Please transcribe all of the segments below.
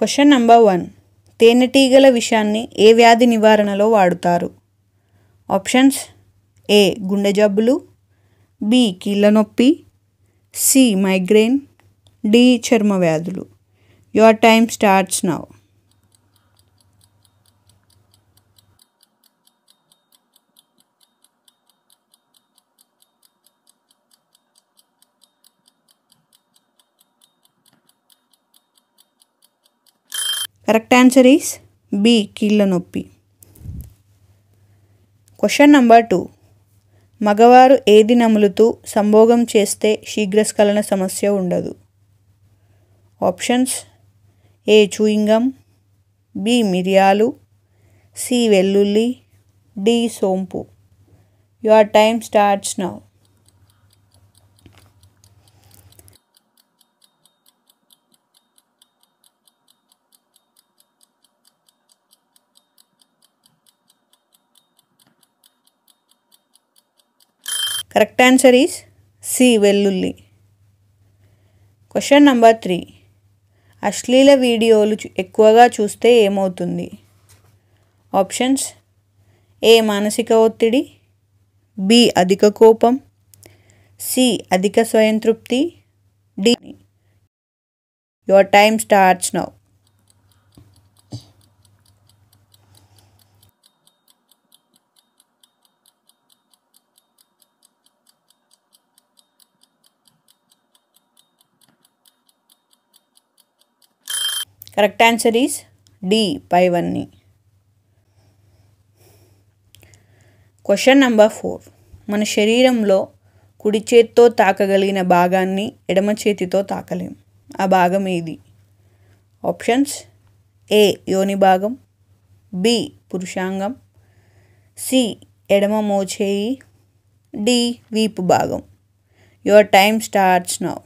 question number one తేనెటీగల విషాన్ని ఏ వ్యాధి నివారణలో వాడుతారు ఆప్షన్స్ ఏ గుండె జబ్బులు బి కీళ్ళ నొప్పి సి మైగ్రెయిన్ డి చర్మ వ్యాధులు your time starts now correct answer is B కీళ్ళ నొప్పి క్వశ్చన్ నెంబర్ టూ మగవారు ఏది నములుతూ సంభోగం చేస్తే శీఘ్రస్ఖలన సమస్య ఉండదు ఆప్షన్స్ ఏ చూయింగం బి మిరియాలు సి వెల్లుల్లి డి సోంపు your time starts now correct answer is C వెల్లుల్లి క్వశ్చన్ నంబర్ త్రీ అశ్లీల వీడియోలు ఎక్కువగా చూస్తే ఏమవుతుంది ఆప్షన్స్ ఏ మానసిక ఒత్తిడి బి అధిక కోపం సి అధిక స్వయంతృప్తి D your time starts now correct answer is D పైవన్నీ క్వశ్చన్ నెంబర్ ఫోర్ మన శరీరంలో కుడి చేత్తో తాకగలిగిన భాగాన్ని ఎడమ చేతితో తాకలేం ఆ భాగం ఏది ఆప్షన్స్ ఏ యోని భాగం బి పురుషాంగం సి ఎడమ మోచేయి డి వీపు భాగం your time starts now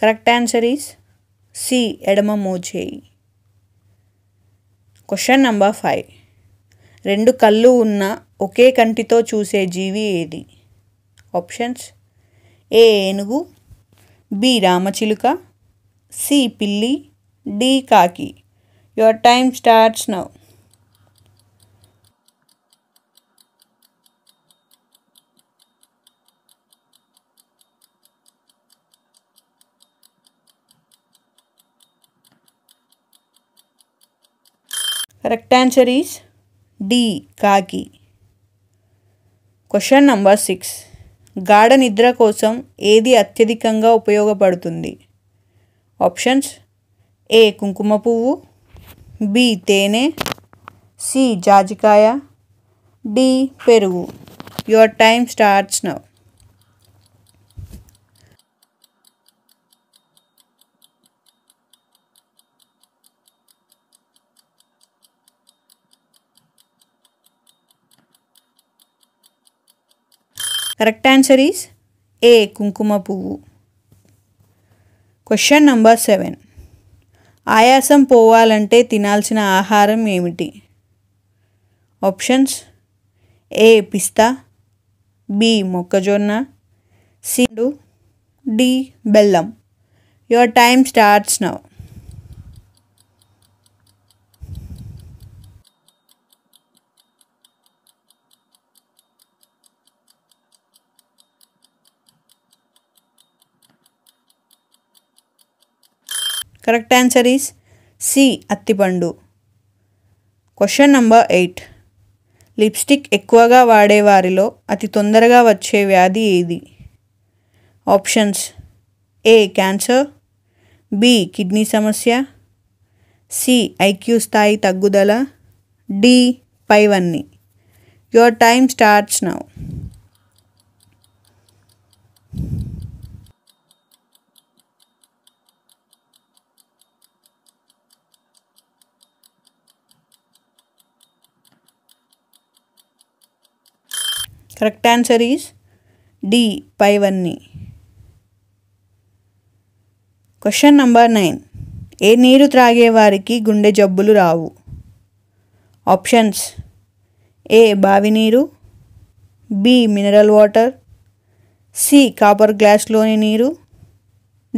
correct answer is C ఎడమ మోచేయి క్వశ్చన్ నంబర్ ఫైవ్ రెండు కళ్ళు ఉన్న ఒకే కంటితో చూసే జీవి ఏది ఆప్షన్స్ ఏ ఏనుగు బి రామచిలుక సి పిల్లి డి కాకి your time starts now correct answer is D కాకి క్వశ్చన్ నంబర్ సిక్స్ గాఢ నిద్ర కోసం ఏది అత్యధికంగా ఉపయోగపడుతుంది ఆప్షన్స్ ఏ కుంకుమ పువ్వు బి తేనె సి జాజికాయ డి పెరుగు your time starts now correct answer is A కుంకుమ పువ్వు క్వశ్చన్ నంబర్ సెవెన్ ఆయాసం పోవాలంటే తినాల్సిన ఆహారం ఏమిటి ఆప్షన్స్ ఏ పిస్తా బి మొక్కజొన్న సిండు డి బెల్లం your time starts now correct answer is C అత్తిపండు క్వశ్చన్ నంబర్ ఎయిట్ లిప్స్టిక్ ఎక్కువగా వాడేవారిలో అతి తొందరగా వచ్చే వ్యాధి ఏది options A cancer B kidney సమస్య సి ఐక్యూ స్థాయి తగ్గుదల డి పైవన్నీ your time starts now correct answer is D వన్ని క్వశ్చన్ నంబర్ నైన్ ఏ నీరు త్రాగేవారికి గుండె జబ్బులు రావు ఆప్షన్స్ ఏ బావి నీరు B mineral water C copper గ్లాస్లోని నీరు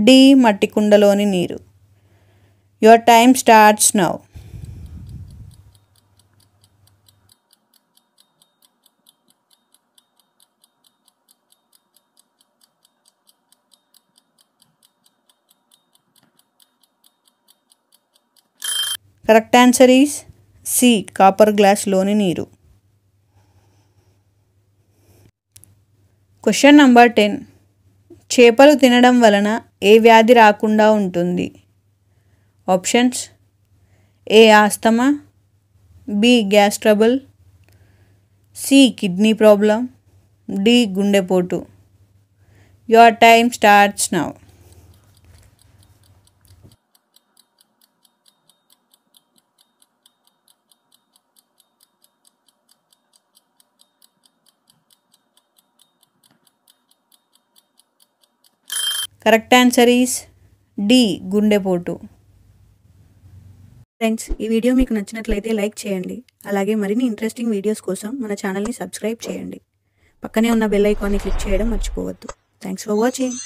డి మట్టి కుండలోని నీరు your time starts now correct answer C copper గ్లాస్లోని నీరు క్వశ్చన్ నంబర్ టెన్ చేపలు తినడం వలన ఏ వ్యాధి రాకుండా ఉంటుంది options A asthma B gas trouble C kidney problem D గుండెపోటు your time starts now correct answer is D గుండెపోటు ఫ్రెండ్స్ ఈ వీడియో మీకు నచ్చినట్లయితే లైక్ చేయండి అలాగే మరిన్ని ఇంట్రెస్టింగ్ వీడియోస్ కోసం మన ఛానల్ని సబ్స్క్రైబ్ చేయండి పక్కనే ఉన్న బెల్ ఐకాన్ని క్లిక్ చేయడం మర్చిపోవద్దు థ్యాంక్స్ ఫర్ వాచింగ్